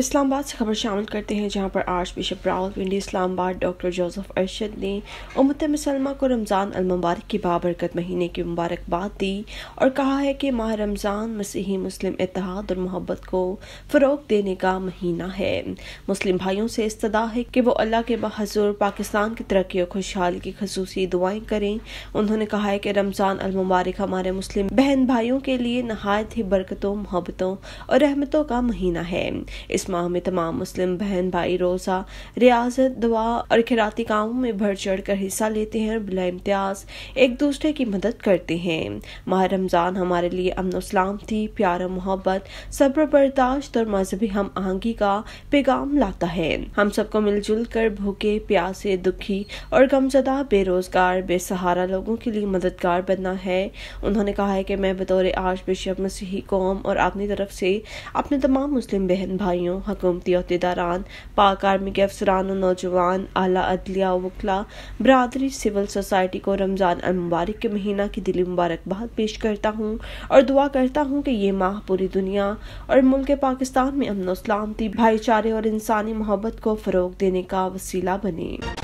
इस्लामाबाद से खबर शामिल करते हैं जहां पर archbishop Pindi Islamabad doctor Joseph Arshad ने उमत मुसलमा को रमज़ान अलमबारक की बाबरकत महीने की मुबारकबाद दी और कहा है कि माह रमज़ान मसीही मुस्लिम इतिहाद और मोहब्बत को फ़रोग देने का महीना है मुस्लिम भाइयों से इस्तः है कि वो अल्लाह के बहजूर पाकिस्तान की तरक्की और खुशहाली की खसूसी दुआएं करें उन्होंने कहा है कि रमज़ान अलमबारक हमारे मुस्लिम बहन भाइयों के लिए नहायत ही बरकतों मोहब्बतों और रहमतों का महीना है इस माह में तमाम मुस्लिम बहन भाई रोज़ा रियाजत दुआ और खिराती कामों में बढ़ चढ़ कर हिस्सा लेते हैं और बिला इम्तियाज एक दूसरे की मदद करते हैं माह रमज़ान हमारे लिए अमन सलामती प्यार मोहब्बत सब्र बर्दाश्त और मजहबी हम आहंगी का पैगाम लाता है हम सबको मिलजुल कर भूखे प्यासे दुखी और गमजदा बेरोजगार बेसहारा लोगों के लिए मददगार बनना है उन्होंने कहा है कि मैं बतौर आज बिशप मसीही कौम और अपनी तरफ से अपने तमाम मुस्लिम बहन भाइयों हकूमती अहदेदारान पाक आर्मी के अफसरान और नौजवान अला अदलिया वकला बरदरी सिविल सोसाइटी को रमज़ान मुबारक के महीना की दिली मुबारकबाद पेश करता हूँ और दुआ करता हूँ कि ये माह पूरी दुनिया और मुल्क पाकिस्तान में अमन सलामती भाईचारे और इंसानी मोहब्बत को फ़रोग देने का वसीला बने